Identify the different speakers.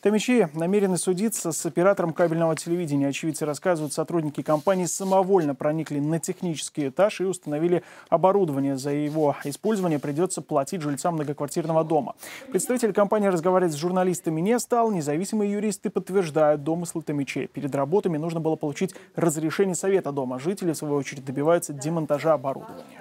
Speaker 1: Томичи намерены судиться с оператором кабельного телевидения. Очевидцы рассказывают, сотрудники компании самовольно проникли на технический этаж и установили оборудование. За его использование придется платить жильцам многоквартирного дома. Представитель компании разговаривать с журналистами не стал. Независимые юристы подтверждают домыслы Томичей. Перед работами нужно было получить разрешение совета дома. Жители, в свою очередь, добиваются демонтажа оборудования.